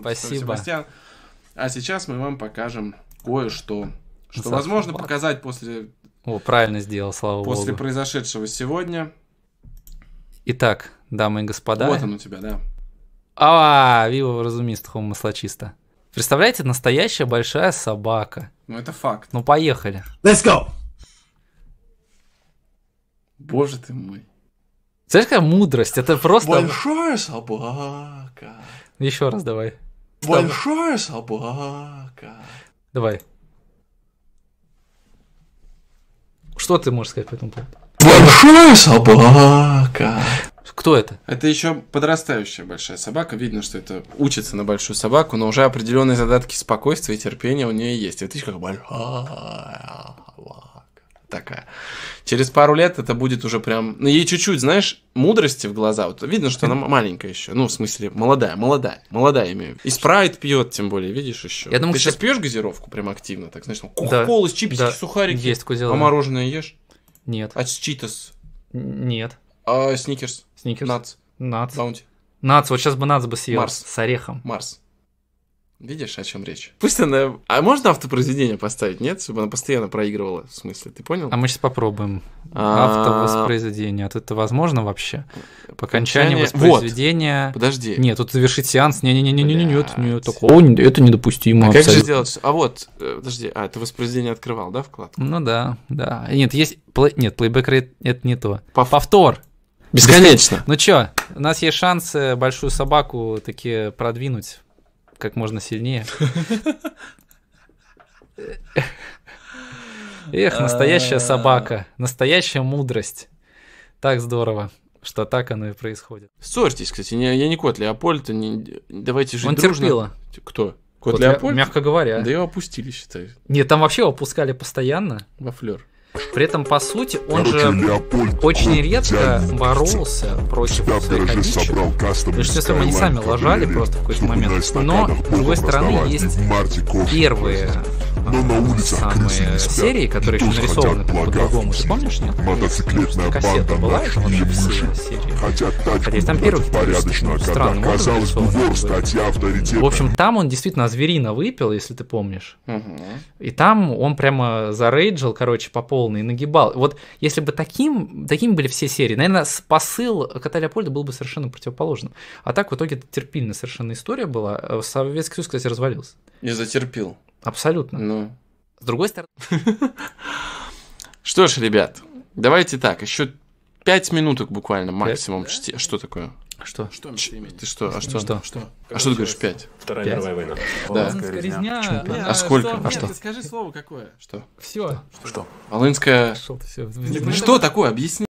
Спасибо. Себастьян. А сейчас мы вам покажем кое-что, что, возможно показать после... О, правильно сделал, слава после богу. После произошедшего сегодня. Итак, дамы и господа... Вот он у тебя, да. А, Вива разумист, хомо маслачиста. Представляете, настоящая большая собака. Ну это факт. Ну поехали. Let's go! Боже ты мой. Знаешь, какая мудрость? Это просто... Большая собака. Еще раз давай. Большая собака. Давай. Что ты можешь сказать по этому поводу? Большая собака. Кто это? Это еще подрастающая большая собака. Видно, что это учится на большую собаку, но уже определенные задатки спокойствия и терпения у нее есть. Это ты как большая собака такая. Через пару лет это будет уже прям... Ну, ей чуть-чуть, знаешь, мудрости в глаза. Вот видно, что она маленькая еще. Ну, в смысле, молодая, молодая. Молодая, имею в виду. И спрайт пьет, тем более, видишь, еще. Я думаю, Ты сейчас пьешь газировку прям активно, так, знаешь, там кока-колы, да, чипсики, да, сухарики. Есть такое дело. А мороженое ешь? Нет. А читас? Нет. А сникерс? Сникерс. Нац? Нац. Баунти? Нац, вот сейчас бы нац бы съел. Марс. С орехом. Марс. Видишь, о чем речь? Пусть она... А можно автопроизведение поставить, нет? Чтобы она постоянно проигрывала, в смысле, ты понял? А мы сейчас попробуем. А, автовоспроизведение. А это возможно вообще? По окончании воспроизведения... Подожди. Нет, тут завершить сеанс. Не-не-не-не-не, нет, нет, такого это недопустимо. А как же сделать? А вот, э, подожди, а это воспроизведение открывал, да, вкладку? Ну да, да. Нет, есть... Нет, плейбэк это не то. Повтор. Бесконечно. Ну чё, у нас есть шанс э, большую собаку таки продвинуть как можно сильнее. Эх, а. настоящая собака, настоящая мудрость. Так здорово, что так оно и происходит. Ссорьтесь, кстати, я, я не кот Леопольд, не... давайте жить Он дружно. терпила. Кто? Кот, кот Леопольд? Мягко говоря. Да его опустили, считай. Нет, там вообще его опускали постоянно. Во флер. При этом, по сути, он Короче, же Леопольд очень редко боролся против своих обидчиков. В большинстве они сами лажали просто в какой-то момент. Но, с другой стороны, есть первые но на улицах крысы не спят. серии, которые тоже нарисованы по-другому, ты помнишь, нет? Мотоциклетная банда нашли выше. Хотят тачку там первый порядочно, когда казалось бы вор, статья авторитета. В общем, там он действительно зверина выпил, если ты помнишь. И там он прямо зарейджил, короче, по полной, нагибал. Вот если бы таким, таким были все серии, наверное, посыл кота Леопольда был бы совершенно противоположным. А так в итоге терпильная совершенно история была. Э, Советский Союз, кстати, развалился. Не затерпил. Абсолютно. Ну. С другой стороны... Что ж, ребят, давайте так, еще пять минуток буквально максимум. Что такое? Что? Что Ты что? А что? Что? что? А что ты говоришь? Пять. Вторая мировая война. Да. Резня. А сколько? А что? Скажи слово какое. Что? Все. Что? Волынская... Ну что такое? Объясни.